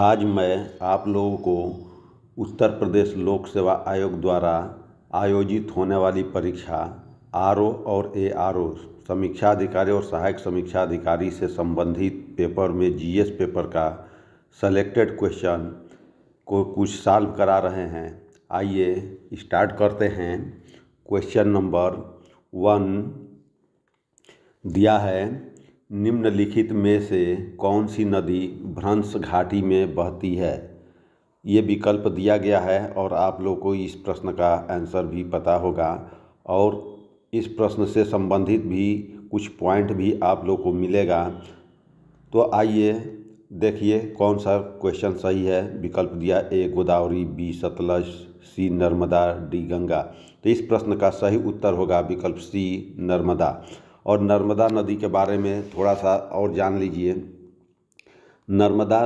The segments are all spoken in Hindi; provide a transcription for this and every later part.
आज मैं आप लोगों को उत्तर प्रदेश लोक सेवा आयोग द्वारा आयोजित होने वाली परीक्षा आर और ए आर समीक्षा अधिकारी और सहायक समीक्षा अधिकारी से संबंधित पेपर में जीएस पेपर का सेलेक्टेड क्वेश्चन को कुछ सॉल्व करा रहे हैं आइए स्टार्ट करते हैं क्वेश्चन नंबर वन दिया है निम्नलिखित में से कौन सी नदी भ्रंश घाटी में बहती है ये विकल्प दिया गया है और आप लोग को इस प्रश्न का आंसर भी पता होगा और इस प्रश्न से संबंधित भी कुछ पॉइंट भी आप लोग को मिलेगा तो आइए देखिए कौन सा क्वेश्चन सही है विकल्प दिया A Godavari B Sutlej C Narmada D Ganga तो इस प्रश्न का सही उत्तर होगा विकल्प सी नर्मदा और नर्मदा नदी के बारे में थोड़ा सा और जान लीजिए नर्मदा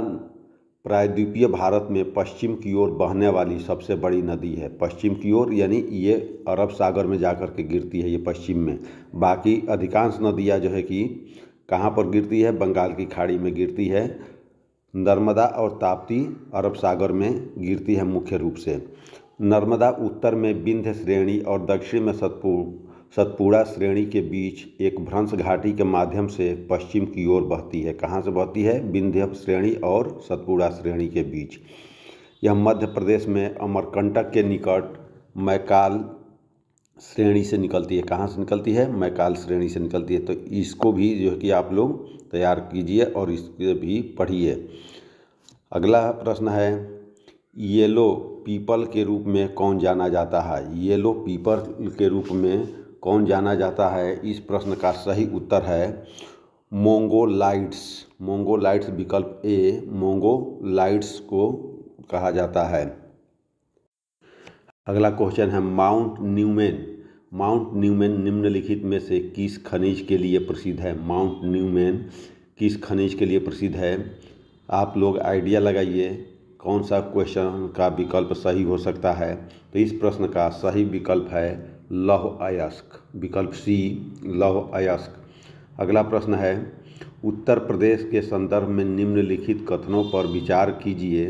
प्रायद्वीपीय भारत में पश्चिम की ओर बहने वाली सबसे बड़ी नदी है पश्चिम की ओर यानी ये अरब सागर में जा कर के गिरती है ये पश्चिम में बाकी अधिकांश नदियाँ जो है कि कहाँ पर गिरती है बंगाल की खाड़ी में गिरती है नर्मदा और ताप्ती अरब सागर में गिरती है मुख्य रूप से नर्मदा उत्तर में विंध्य श्रेणी और दक्षिण में सतपुर सतपुड़ा श्रेणी के बीच एक भ्रंश घाटी के माध्यम से पश्चिम की ओर बहती है कहाँ से बहती है विंध्य श्रेणी और सतपुड़ा श्रेणी के बीच यह मध्य प्रदेश में अमरकंटक के निकट मैकाल श्रेणी से निकलती है कहाँ से निकलती है मैकाल श्रेणी से निकलती है तो इसको भी जो है कि आप लोग तैयार कीजिए और इसके भी पढ़िए अगला प्रश्न है येलो पीपल के रूप में कौन जाना जाता है येलो पीपल के रूप में कौन जाना जाता है इस प्रश्न का सही उत्तर है मोंगोलाइट्स मोंगोलाइट्स विकल्प ए मोंगोलाइट्स को कहा जाता है अगला क्वेश्चन है माउंट न्यूमेन माउंट न्यूमैन निम्नलिखित में से किस खनिज के लिए प्रसिद्ध है माउंट न्यूमैन किस खनिज के लिए प्रसिद्ध है आप लोग आइडिया लगाइए कौन सा क्वेश्चन का विकल्प सही हो सकता है तो इस प्रश्न का सही विकल्प है लौह अयस्क विकल्प सी लौह अयस्क अगला प्रश्न है उत्तर प्रदेश के संदर्भ में निम्नलिखित कथनों पर विचार कीजिए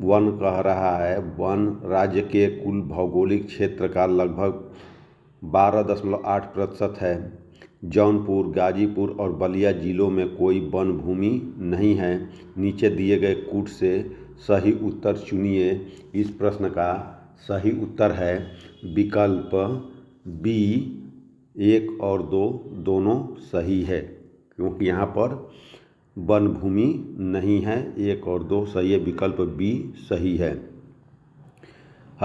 वन कह रहा है वन राज्य के कुल भौगोलिक क्षेत्र का लगभग बारह दशमलव आठ प्रतिशत है जौनपुर गाजीपुर और बलिया जिलों में कोई वन भूमि नहीं है नीचे दिए गए कूट से सही उत्तर चुनिए इस प्रश्न का सही उत्तर है विकल्प बी एक और दो दोनों सही है क्योंकि यहाँ पर वन भूमि नहीं है एक और दो सही है विकल्प बी सही है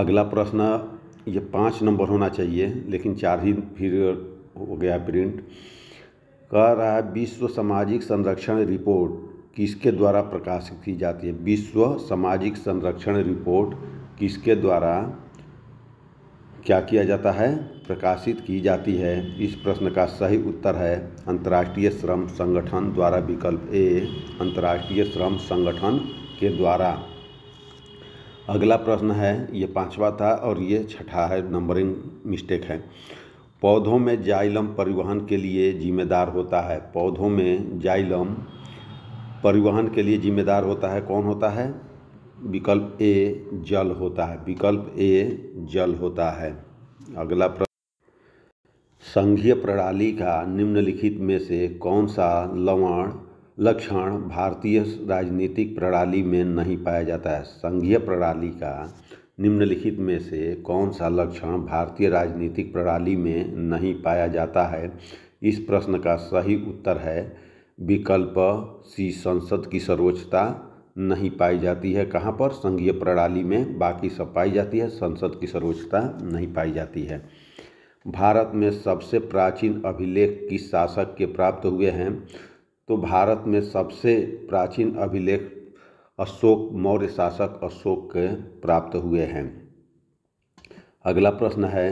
अगला प्रश्न ये पाँच नंबर होना चाहिए लेकिन चार ही फिर हो गया प्रिंट कह रहा है विश्व सामाजिक संरक्षण रिपोर्ट किसके द्वारा प्रकाशित की जाती है विश्व सामाजिक संरक्षण रिपोर्ट किसके द्वारा क्या किया जाता है प्रकाशित की जाती है इस प्रश्न का सही उत्तर है अंतर्राष्ट्रीय श्रम संगठन द्वारा विकल्प ए अंतर्राष्ट्रीय श्रम संगठन के द्वारा अगला प्रश्न है ये पांचवा था और ये छठा है नंबरिंग मिस्टेक है पौधों में जाइलम परिवहन के लिए जिम्मेदार होता है पौधों में जाइलम परिवहन के लिए जिम्मेदार होता है कौन होता है विकल्प ए जल होता है विकल्प ए जल होता है अगला प्रश्न संघीय प्रणाली का निम्नलिखित में से कौन सा लवण लक्षण भारतीय राजनीतिक प्रणाली में नहीं पाया जाता है संघीय प्रणाली का निम्नलिखित में से कौन सा लक्षण भारतीय राजनीतिक प्रणाली में नहीं पाया जाता है इस प्रश्न का सही उत्तर है विकल्प सी संसद की सर्वोच्चता नहीं पाई जाती है कहाँ पर संघीय प्रणाली में बाकी सब पाई जाती है संसद की सर्वोच्चता नहीं पाई जाती है भारत में सबसे प्राचीन अभिलेख किस शासक के प्राप्त हुए हैं तो भारत में सबसे प्राचीन अभिलेख अशोक मौर्य शासक अशोक के प्राप्त हुए हैं अगला प्रश्न है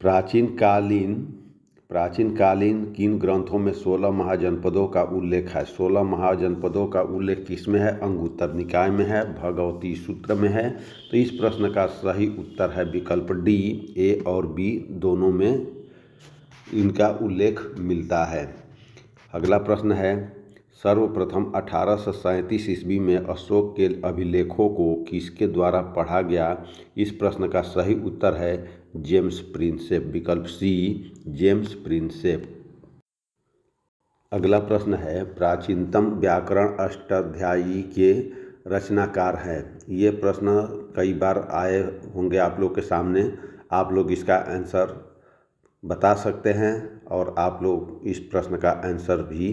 प्राचीन कालीन प्राचीन कालीन किन ग्रंथों में सोलह महाजनपदों का उल्लेख है सोलह महाजनपदों का उल्लेख किस में है अंगुत्तर निकाय में है भगवती सूत्र में है तो इस प्रश्न का सही उत्तर है विकल्प डी ए और बी दोनों में इनका उल्लेख मिलता है अगला प्रश्न है सर्वप्रथम अठारह सौ सैंतीस ईस्वी में अशोक के अभिलेखों को किसके द्वारा पढ़ा गया इस प्रश्न का सही उत्तर है जेम्स प्रिंसेप विकल्प सी जेम्स प्रिंसेप अगला प्रश्न है प्राचीनतम व्याकरण अष्टाध्यायी के रचनाकार हैं ये प्रश्न कई बार आए होंगे आप लोग के सामने आप लोग इसका आंसर बता सकते हैं और आप लोग इस प्रश्न का आंसर भी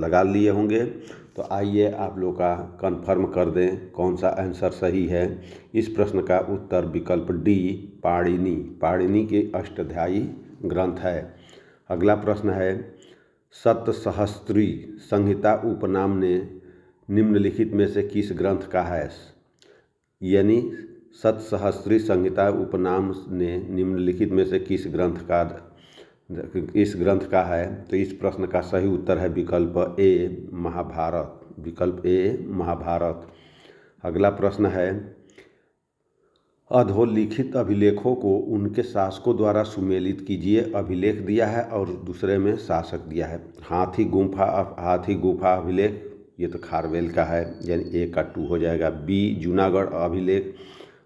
लगा लिए होंगे तो आइए आप लोग का कंफर्म कर दें कौन सा आंसर सही है इस प्रश्न का उत्तर विकल्प डी पाणिनी पाणिनी के अष्टाध्यायी ग्रंथ है अगला प्रश्न है सतसहस्त्री संहिता उपनाम ने निम्नलिखित में से किस ग्रंथ का है यानी सतसहस्त्री संहिता उपनाम ने निम्नलिखित में से किस ग्रंथ का इस ग्रंथ का है तो इस प्रश्न का सही उत्तर है विकल्प ए महाभारत विकल्प ए महाभारत अगला प्रश्न है अधोलिखित अभिलेखों को उनके शासकों द्वारा सुमेलित कीजिए अभिलेख दिया है और दूसरे में शासक दिया है हाथी गुफा हाथी गुफा अभिलेख ये तो खारवेल का है यानी ए का टू हो जाएगा बी जूनागढ़ अभिलेख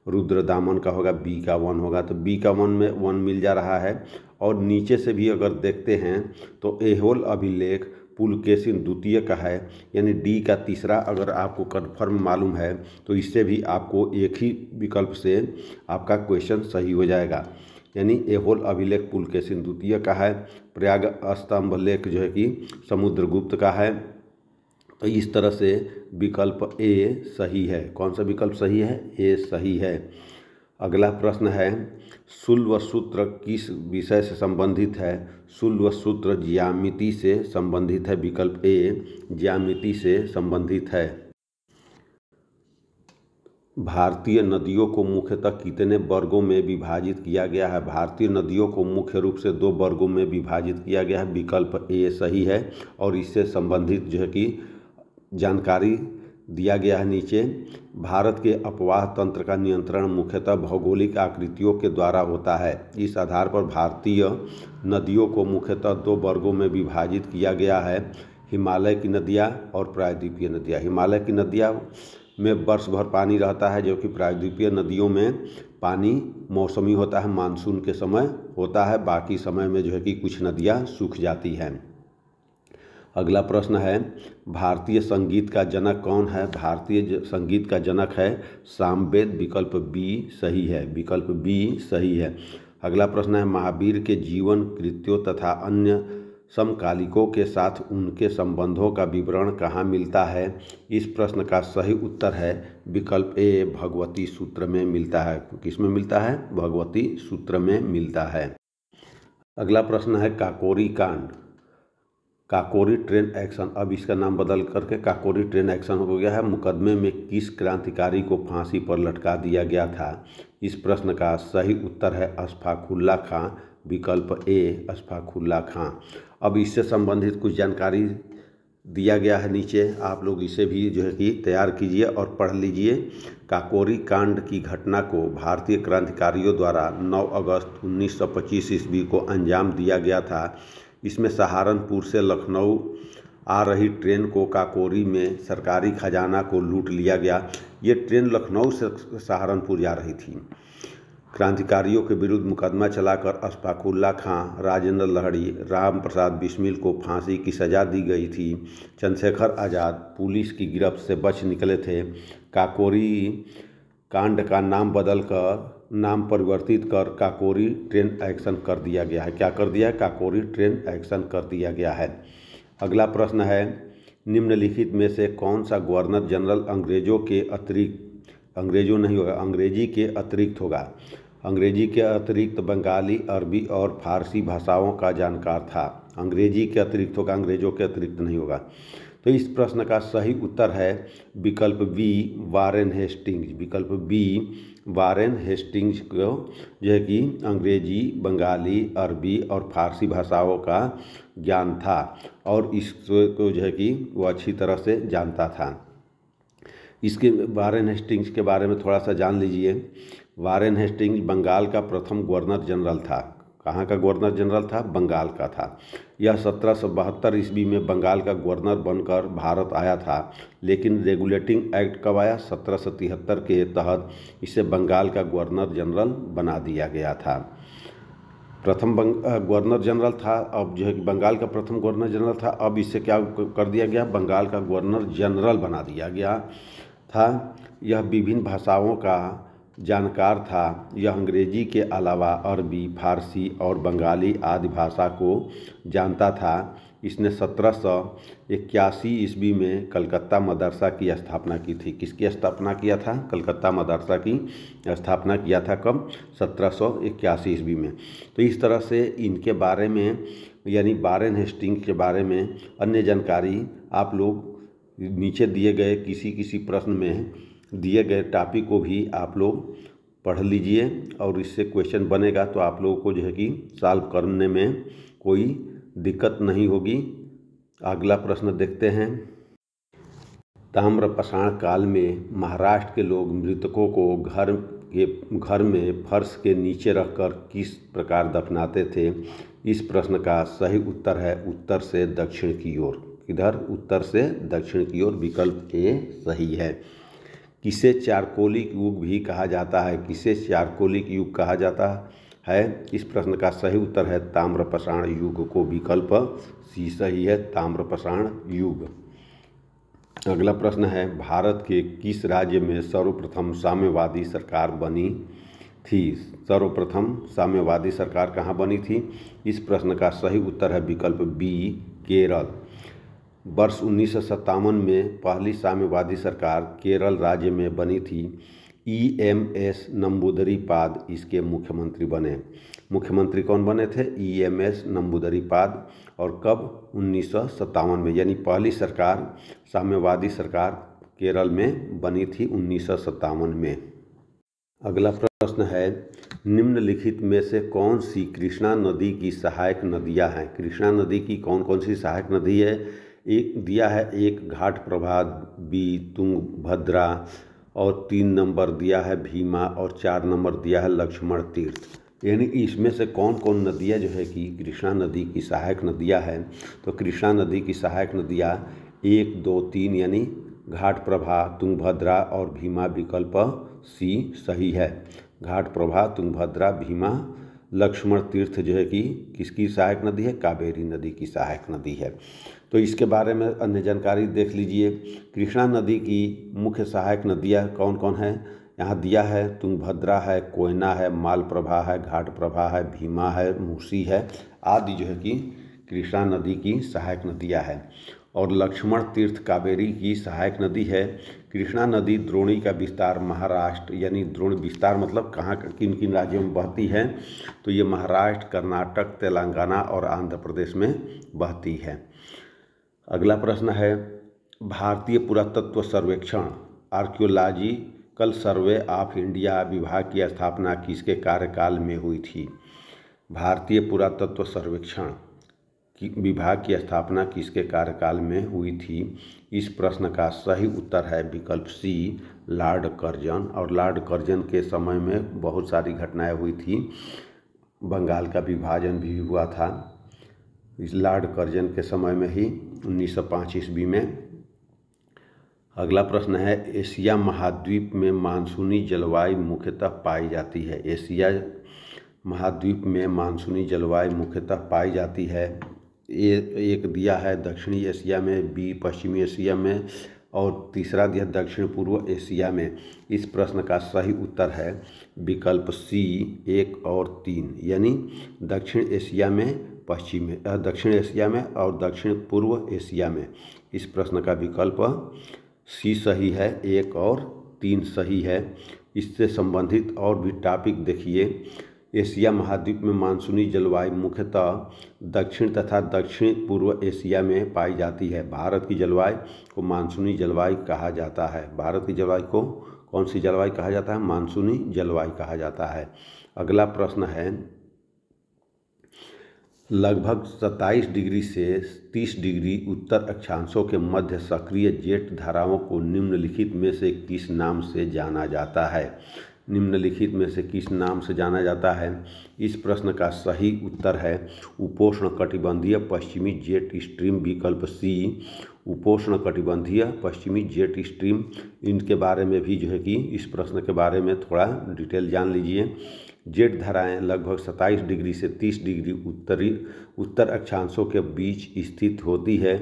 रुद्र दामन का होगा बी का वन होगा तो बी का वन में वन मिल जा रहा है और नीचे से भी अगर देखते हैं तो एहोल अभिलेख पुलकेशिन द्वितीय का है यानी डी का तीसरा अगर आपको कन्फर्म मालूम है तो इससे भी आपको एक ही विकल्प से आपका क्वेश्चन सही हो जाएगा यानी एहोल अभिलेख पुलकेशिन द्वितीय का है प्रयाग स्तंभ लेख जो है कि समुद्रगुप्त का है तो इस तरह से विकल्प ए सही है कौन सा विकल्प सही है ए सही है अगला प्रश्न है शुल्व सूत्र किस विषय से संबंधित है शुल्व सूत्र ज्यामिति से संबंधित है विकल्प ए ज्यामिति से संबंधित है भारतीय नदियों को मुख्यतः कितने वर्गों में विभाजित किया गया है भारतीय नदियों को मुख्य रूप से दो वर्गों में विभाजित किया गया है विकल्प ए सही है और इससे संबंधित जो है कि जानकारी दिया गया है नीचे भारत के अपवाह तंत्र का नियंत्रण मुख्यतः भौगोलिक आकृतियों के द्वारा होता है इस आधार पर भारतीय नदियों को मुख्यतः दो वर्गों में विभाजित किया गया है हिमालय की नदियाँ और प्रायद्वीपीय नदियाँ हिमालय की नदियाँ में वर्ष भर पानी रहता है जबकि प्रायद्वीपीय नदियों में पानी मौसमी होता है मानसून के समय होता है बाकी समय में जो है कि कुछ नदियाँ सूख जाती हैं अगला प्रश्न है भारतीय संगीत का जनक कौन है भारतीय संगीत का जनक है सामवेद विकल्प बी सही है विकल्प बी सही है अगला प्रश्न है महावीर के जीवन कृत्यों तथा अन्य समकालिकों के साथ उनके संबंधों का विवरण कहाँ मिलता है इस प्रश्न का सही उत्तर है विकल्प ए भगवती सूत्र में मिलता है किस में मिलता है भगवती सूत्र में मिलता है अगला प्रश्न है काकोरी कांड काकोरी ट्रेन एक्शन अब इसका नाम बदल करके काकोरी ट्रेन एक्शन हो गया है मुकदमे में किस क्रांतिकारी को फांसी पर लटका दिया गया था इस प्रश्न का सही उत्तर है अशफाकुल्ला खां विकल्प ए अशफाकुल्ला खां अब इससे संबंधित कुछ जानकारी दिया गया है नीचे आप लोग इसे भी जो है कि तैयार कीजिए और पढ़ लीजिए काकोरी कांड की घटना को भारतीय क्रांतिकारियों द्वारा 9 अगस्त 1925 ईस्वी को अंजाम दिया गया था इसमें सहारनपुर से लखनऊ आ रही ट्रेन को काकोरी में सरकारी खजाना को लूट लिया गया ये ट्रेन लखनऊ से सहारनपुर जा रही थी क्रांतिकारियों के विरुद्ध मुकदमा चलाकर अशफाकुल्ला खां राजेंद्र लहड़ी राम प्रसाद बिस्मिल को फांसी की सज़ा दी गई थी चंद्रशेखर आज़ाद पुलिस की गिरफ्त से बच निकले थे काकोरी कांड का नाम बदलकर नाम परिवर्तित कर काकोरी ट्रेन एक्शन कर दिया गया है क्या कर दिया है काकोरी ट्रेन एक्शन कर दिया गया है अगला प्रश्न है निम्नलिखित में से कौन सा गवर्नर जनरल अंग्रेजों के अतिरिक्त अंग्रेजों नहीं होगा अंग्रेजी के अतिरिक्त होगा अंग्रेजी के अतिरिक्त बंगाली अरबी और फारसी भाषाओं का जानकार था अंग्रेजी के अतिरिक्त होगा अंग्रेजों के अतिरिक्त नहीं होगा तो इस प्रश्न का सही उत्तर है विकल्प बी वारेन हेस्टिंग्स विकल्प बी वारेन हेस्टिंग्स को जो है कि अंग्रेजी बंगाली अरबी और फारसी भाषाओं का ज्ञान था और इसको जो है कि वो अच्छी तरह से जानता था इसके वारेन हेस्टिंग्स के बारे में थोड़ा सा जान लीजिए वारेन हेस्टिंग्स बंगाल का प्रथम गवर्नर जनरल था कहाँ का गवर्नर जनरल था बंगाल का था यह सत्रह सौ बहत्तर ईस्वी में बंगाल का गवर्नर बनकर भारत आया था लेकिन रेगुलेटिंग एक्ट कब आया सत्रह सौ तिहत्तर के तहत इसे बंगाल का गवर्नर जनरल बना दिया गया था प्रथम गवर्नर जनरल था अब जो है कि बंगाल का प्रथम गवर्नर जनरल था अब इसे क्या कर दिया गया बंगाल का गवर्नर जनरल बना दिया गया था यह विभिन्न भाषाओं का जानकार था यह अंग्रेजी के अलावा अरबी फारसी और बंगाली आदि भाषा को जानता था इसने सत्रह सौ इक्यासी ईस्वी में कलकत्ता मदरसा की स्थापना की थी किसकी स्थापना किया था कलकत्ता मदरसा की स्थापना किया था कब सत्रह सौ इक्यासी ईस्वी में तो इस तरह से इनके बारे में यानी बारेन हेस्टिंग के बारे में अन्य जानकारी आप लोग नीचे दिए गए किसी किसी प्रश्न में दिए गए टॉपिक को भी आप लोग पढ़ लीजिए और इससे क्वेश्चन बनेगा तो आप लोगों को जो है कि सॉल्व करने में कोई दिक्कत नहीं होगी अगला प्रश्न देखते हैं ताम्रपाषाण काल में महाराष्ट्र के लोग मृतकों को घर के घर में फर्श के नीचे रखकर किस प्रकार दफनाते थे इस प्रश्न का सही उत्तर है उत्तर से दक्षिण की ओर इधर उत्तर से दक्षिण की ओर विकल्प ए सही है किसे चारकोलिक युग भी कहा जाता है किसे चारकोलिक युग कहा जाता है इस प्रश्न का सही उत्तर है ताम्रपषाण युग को विकल्प सी सही है ताम्रपषाण युग अगला प्रश्न है भारत के किस राज्य में सर्वप्रथम साम्यवादी सरकार बनी थी सर्वप्रथम साम्यवादी सरकार कहाँ बनी थी इस प्रश्न का सही उत्तर है विकल्प बी केरल वर्ष उन्नीस में पहली साम्यवादी सरकार केरल राज्य में बनी थी ई एम एस नंबूदरी पाद इसके मुख्यमंत्री बने मुख्यमंत्री कौन बने थे ई एम एस नंबूदरी पाद और कब उन्नीस में यानी पहली सरकार साम्यवादी सरकार केरल में बनी थी उन्नीस में अगला प्रश्न है निम्नलिखित में से कौन सी कृष्णा नदी की सहायक नदियां हैं कृष्णा नदी की कौन कौन सी सहायक नदी है एक दिया है एक घाट प्रभात बी तुंग भद्रा और तीन नंबर दिया है भीमा और चार नंबर दिया है लक्ष्मण तीर्थ यानी इसमें से कौन कौन नदियाँ जो है कि कृष्णा नदी की सहायक नदियाँ हैं तो कृष्णा नदी की सहायक नदियाँ एक दो तीन यानी घाट प्रभा तुंगभद्रा और भीमा विकल्प सी सही है घाट प्रभा तुंगभद्रा भीमा लक्ष्मण तीर्थ जो है कि किसकी सहायक नदी है कावेरी नदी की सहायक नदी है तो इसके बारे में अन्य जानकारी देख लीजिए कृष्णा नदी की मुख्य सहायक नदियाँ कौन कौन हैं यहाँ दिया है तुंगभद्रा है कोयना है माल प्रभा है घाट प्रभा है भीमा है मूसी है आदि जो है कि कृष्णा नदी की सहायक नदियाँ हैं और लक्ष्मण तीर्थ कावेरी की सहायक नदी है कृष्णा नदी द्रोणी का विस्तार महाराष्ट्र यानी द्रोण विस्तार मतलब कहाँ किन किन राज्यों में बहती है तो ये महाराष्ट्र कर्नाटक तेलंगाना और आंध्र प्रदेश में बहती है अगला प्रश्न है भारतीय पुरातत्व सर्वेक्षण कल सर्वे ऑफ इंडिया विभाग की स्थापना किसके कार्यकाल में हुई थी भारतीय पुरातत्व सर्वेक्षण की विभाग की स्थापना किसके कार्यकाल में हुई थी इस प्रश्न का सही उत्तर है विकल्प सी लॉर्ड कर्जन और लॉर्ड कर्जन के समय में बहुत सारी घटनाएं हुई थी बंगाल का विभाजन भी हुआ था इस लॉर्ड कर्जन के समय में ही 1905 ईस्वी में अगला प्रश्न है एशिया महाद्वीप में मानसूनी जलवायु मुख्यतः पाई जाती है एशिया महाद्वीप में मानसूनी जलवायु मुख्यतः पाई जाती है ए, एक दिया है दक्षिणी एशिया में बी पश्चिमी एशिया में और तीसरा दिया दक्षिण पूर्व एशिया में इस प्रश्न का सही उत्तर है विकल्प सी एक और तीन यानी दक्षिण एशिया में पश्चिम में दक्षिण एशिया में और दक्षिण पूर्व एशिया में इस प्रश्न का विकल्प सी सही है एक और तीन सही है इससे संबंधित और भी टॉपिक देखिए एशिया महाद्वीप में मानसूनी जलवायु मुख्यतः दक्षिण तथा दक्षिण पूर्व एशिया में पाई जाती है भारत की जलवायु को मानसूनी जलवायु कहा जाता है भारत की जलवायु को कौन सी जलवायु कहा जाता है मानसूनी जलवायु कहा जाता है अगला प्रश्न है लगभग सत्ताईस डिग्री से तीस डिग्री उत्तर अक्षांशों के मध्य सक्रिय जेट धाराओं को निम्नलिखित में से किस नाम से जाना जाता है निम्नलिखित में से किस नाम से जाना जाता है इस प्रश्न का सही उत्तर है उपोष्ण कटिबंधीय पश्चिमी जेट स्ट्रीम विकल्प सी उपोषण कटिबंधीय पश्चिमी जेट स्ट्रीम इनके बारे में भी जो है कि इस प्रश्न के बारे में थोड़ा डिटेल जान लीजिए जेट धाराएं लगभग 27 डिग्री से 30 डिग्री उत्तरी उत्तर अक्षांशों के बीच स्थित होती है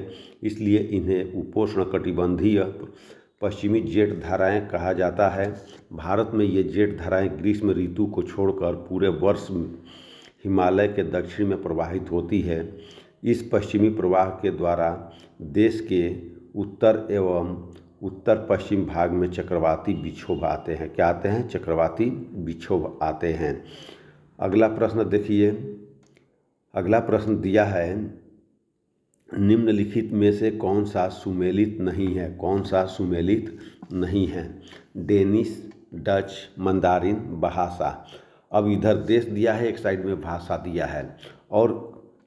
इसलिए इन्हें उपोषण कटिबंधीय पश्चिमी जेट धाराएं कहा जाता है भारत में ये जेट धाराएं ग्रीष्म ऋतु को छोड़कर पूरे वर्ष हिमालय के दक्षिण में प्रवाहित होती है इस पश्चिमी प्रवाह के द्वारा देश के उत्तर एवं उत्तर पश्चिम भाग में चक्रवाती विक्षोभ आते हैं क्या आते हैं चक्रवाती विक्षोभ आते हैं अगला प्रश्न देखिए अगला प्रश्न दिया है निम्नलिखित में से कौन सा सुमेलित नहीं है कौन सा सुमेलित नहीं है डेनिस डच मंदारिन भाषा अब इधर देश दिया है एक साइड में भाषा दिया है और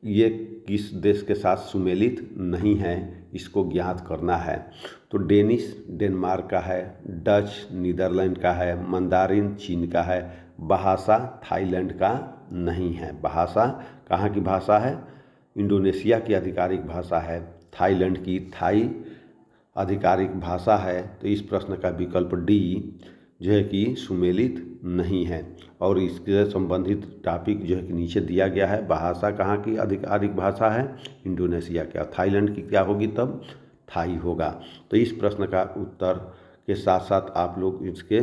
ये किस देश के साथ सुमेलित नहीं है इसको ज्ञात करना है तो डेनिश डेनमार्क का है डच नीदरलैंड का है मंदारिन चीन का है भाषा थाईलैंड का नहीं है भाषा कहाँ की भाषा है इंडोनेशिया की आधिकारिक भाषा है थाईलैंड की थाई आधिकारिक भाषा है तो इस प्रश्न का विकल्प डी जो है कि सुमेलित नहीं है और इससे संबंधित टॉपिक जो है कि नीचे दिया गया है भाषा कहाँ की आधिकारिक भाषा है इंडोनेशिया क्या थाईलैंड की क्या होगी तब थाई होगा तो इस प्रश्न का उत्तर के साथ साथ आप लोग इसके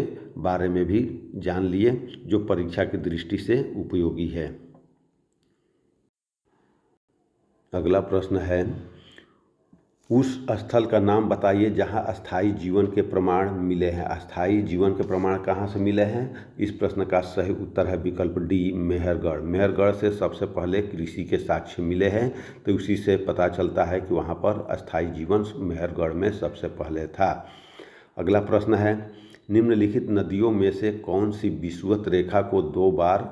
बारे में भी जान लिए जो परीक्षा की दृष्टि से उपयोगी है अगला प्रश्न है उस स्थल का नाम बताइए जहाँ अस्थाई जीवन के प्रमाण मिले हैं अस्थाई जीवन के प्रमाण कहाँ से मिले हैं इस प्रश्न का सही उत्तर है विकल्प डी मेहरगढ़ मेहरगढ़ से सबसे पहले कृषि के साक्ष्य मिले हैं तो उसी से पता चलता है कि वहाँ पर अस्थाई जीवन मेहरगढ़ में सबसे पहले था अगला प्रश्न है निम्नलिखित नदियों में से कौन सी विश्वत रेखा को दो बार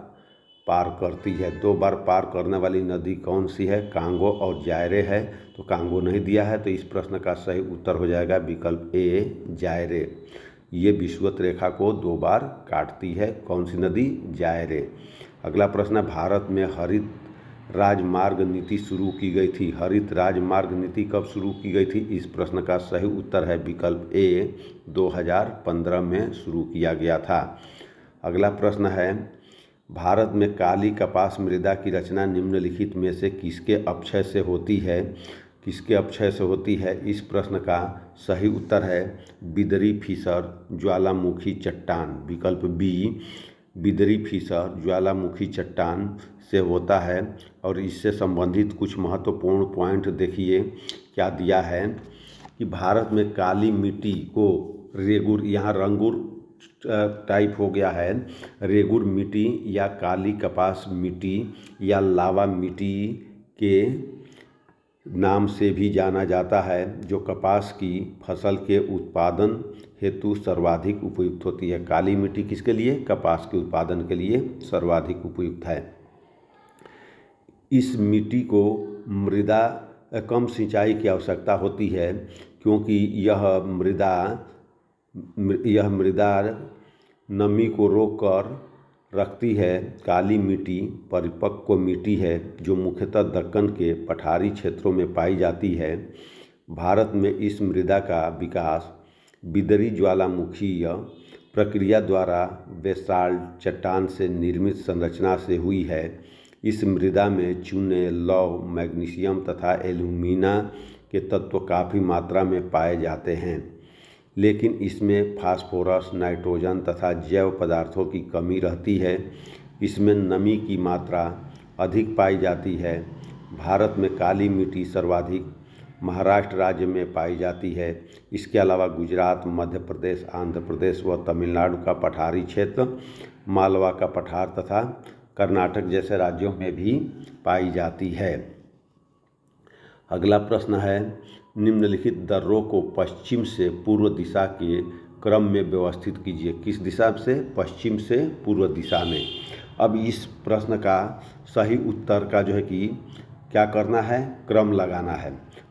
पार करती है दो बार पार करने वाली नदी कौन सी है कांगो और जायरे है तो कांगो नहीं दिया है तो इस प्रश्न का सही उत्तर हो जाएगा विकल्प ए जायरे ये विश्वत रेखा को दो बार काटती है कौन सी नदी जायरे अगला प्रश्न है भारत में हरित राजमार्ग नीति शुरू की गई थी हरित राजमार्ग नीति कब शुरू की गई थी इस प्रश्न का सही उत्तर है विकल्प ए 2015 में शुरू किया गया था अगला प्रश्न है भारत में काली कपास मृदा की रचना निम्नलिखित में से किसके अपक्षय से होती है किसके अपक्षय से होती है इस प्रश्न का सही उत्तर है बिदरी फिसर ज्वालामुखी चट्टान विकल्प बी बिदरी फिसर ज्वालामुखी चट्टान से होता है और इससे संबंधित कुछ महत्वपूर्ण पॉइंट देखिए क्या दिया है कि भारत में काली मिट्टी को रेगुर यहाँ रंगुर टाइप हो गया है रेगुर मिट्टी या काली कपास मिट्टी या लावा मिट्टी के नाम से भी जाना जाता है जो कपास की फसल के उत्पादन हेतु सर्वाधिक उपयुक्त होती है काली मिट्टी किसके लिए कपास के उत्पादन के लिए सर्वाधिक उपयुक्त है इस मिट्टी को मृदा कम सिंचाई की आवश्यकता होती है क्योंकि यह मृदा यह मृदा नमी को रोककर रखती है काली मिट्टी परिपक्व मिट्टी है जो मुख्यतः दक्कन के पठारी क्षेत्रों में पाई जाती है भारत में इस मृदा का विकास बिदरी ज्वालामुखीय प्रक्रिया द्वारा बेसाल्ट चट्टान से निर्मित संरचना से हुई है इस मृदा में चूने लौ मैग्नीशियम तथा एल्यूमिना के तत्व काफ़ी मात्रा में पाए जाते हैं लेकिन इसमें फास्फोरस नाइट्रोजन तथा जैव पदार्थों की कमी रहती है इसमें नमी की मात्रा अधिक पाई जाती है भारत में काली मिट्टी सर्वाधिक महाराष्ट्र राज्य में पाई जाती है इसके अलावा गुजरात मध्य प्रदेश आंध्र प्रदेश व तमिलनाडु का पठारी क्षेत्र मालवा का पठार तथा कर्नाटक जैसे राज्यों में भी पाई जाती है अगला प्रश्न है निम्नलिखित दर्रों को पश्चिम से पूर्व दिशा के क्रम में व्यवस्थित कीजिए किस दिशा से पश्चिम से पूर्व दिशा में अब इस प्रश्न का सही उत्तर का जो है कि क्या करना है क्रम लगाना है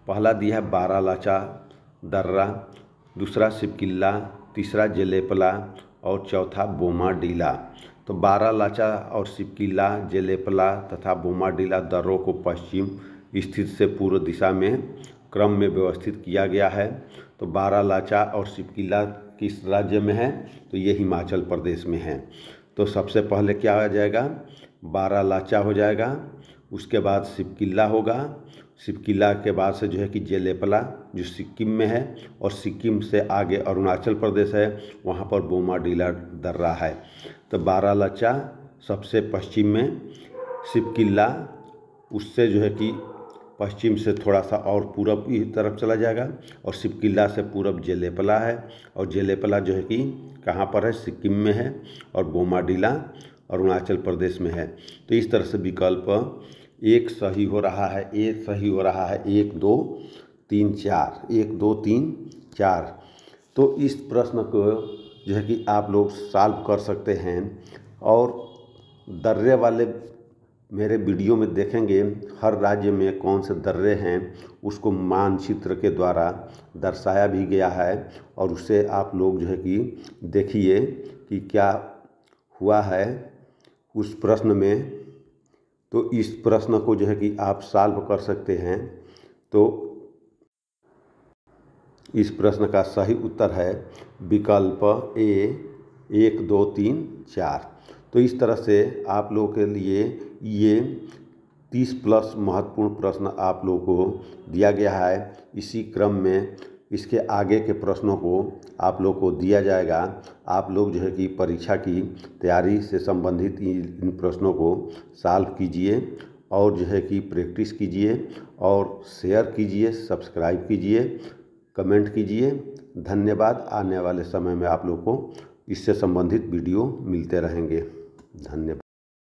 पहला दिया है बारा लाचा दर्रा दूसरा शिवकिल्ला तीसरा जलेपला और चौथा बोमा डीला तो बारा लाचा और शिवकिल्ला जेलेपला तथा बोमा डीला दर्रों को पश्चिम स्थित से पूर्व दिशा में क्रम में व्यवस्थित किया गया है तो बारा लाचा और सिपकिला किस राज्य में है तो ये हिमाचल प्रदेश में है तो सबसे पहले क्या आ जाएगा बारा लाचा हो जाएगा उसके बाद सिपकिला होगा सिपकिला के बाद से जो है कि जेलेपला जो सिक्किम में है और सिक्किम से आगे अरुणाचल प्रदेश है वहाँ पर बोमा डीला दर्रा है तो बारा लाचा सबसे पश्चिम में सिपकिला उससे जो है कि पश्चिम से थोड़ा सा और पूरब की तरफ चला जाएगा और सिपकिला से पूरब जेलेपला है और जेलेपला जो है कि कहाँ पर है सिक्किम में है और बोमाडीला अरुणाचल प्रदेश में है तो इस तरह से विकल्प एक सही हो रहा है एक सही हो रहा है एक दो तीन चार एक दो तीन चार तो इस प्रश्न को जो है कि आप लोग सॉल्व कर सकते हैं और दर्रे वाले मेरे वीडियो में देखेंगे हर राज्य में कौन से दर्रे हैं उसको मानचित्र के द्वारा दर्शाया भी गया है और उसे आप लोग जो है कि देखिए कि क्या हुआ है उस प्रश्न में तो इस प्रश्न को जो है कि आप साल्व कर सकते हैं तो इस प्रश्न का सही उत्तर है विकल्प ए एक दो तीन चार तो इस तरह से आप लोगों के लिए ये तीस प्लस महत्वपूर्ण प्रश्न आप लोगों को दिया गया है इसी क्रम में इसके आगे के प्रश्नों को आप लोग को दिया जाएगा आप लोग जो है कि परीक्षा की तैयारी से संबंधित इन प्रश्नों को सॉल्व कीजिए और जो है कि प्रैक्टिस कीजिए और शेयर कीजिए सब्सक्राइब कीजिए कमेंट कीजिए धन्यवाद आने वाले समय में आप लोग को इससे संबंधित वीडियो मिलते रहेंगे धन्यवाद